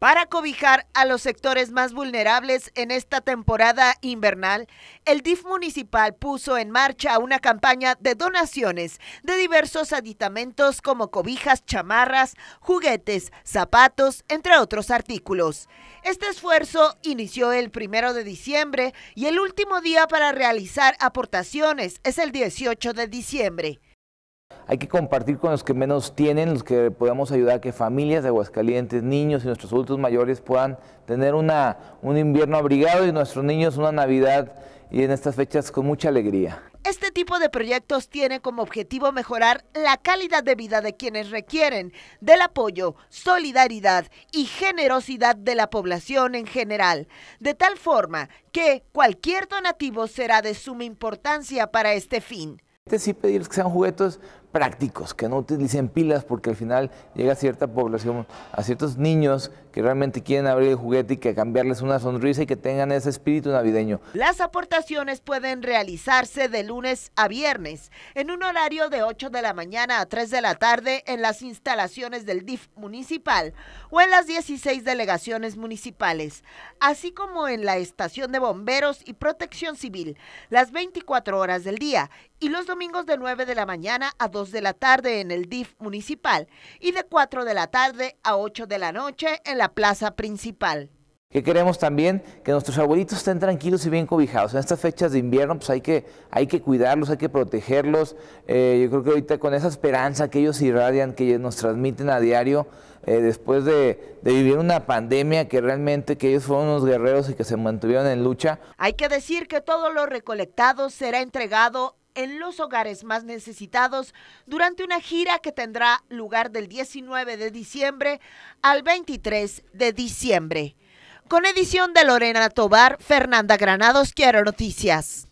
Para cobijar a los sectores más vulnerables en esta temporada invernal, el DIF municipal puso en marcha una campaña de donaciones de diversos aditamentos como cobijas, chamarras, juguetes, zapatos, entre otros artículos. Este esfuerzo inició el primero de diciembre y el último día para realizar aportaciones es el 18 de diciembre. Hay que compartir con los que menos tienen, los que podamos ayudar a que familias de Aguascalientes, niños y nuestros adultos mayores puedan tener una, un invierno abrigado y nuestros niños una Navidad y en estas fechas con mucha alegría. Este tipo de proyectos tiene como objetivo mejorar la calidad de vida de quienes requieren del apoyo, solidaridad y generosidad de la población en general, de tal forma que cualquier donativo será de suma importancia para este fin. Este sí pedir que sean juguetes prácticos, que no utilicen pilas porque al final llega a cierta población, a ciertos niños que realmente quieren abrir el juguete y que cambiarles una sonrisa y que tengan ese espíritu navideño. Las aportaciones pueden realizarse de lunes a viernes en un horario de 8 de la mañana a 3 de la tarde en las instalaciones del DIF municipal o en las 16 delegaciones municipales, así como en la estación de bomberos y protección civil las 24 horas del día y los domingos de 9 de la mañana a 2 de la tarde en el DIF municipal y de 4 de la tarde a 8 de la noche en la plaza principal que queremos también que nuestros abuelitos estén tranquilos y bien cobijados. En estas fechas de invierno pues hay que, hay que cuidarlos, hay que protegerlos. Eh, yo creo que ahorita con esa esperanza que ellos irradian, que ellos nos transmiten a diario, eh, después de, de, vivir una pandemia que realmente que ellos fueron unos guerreros y que se mantuvieron en lucha. Hay que decir que todo lo recolectado será entregado en los hogares más necesitados durante una gira que tendrá lugar del 19 de diciembre al 23 de diciembre. Con edición de Lorena Tobar, Fernanda Granados quiero noticias.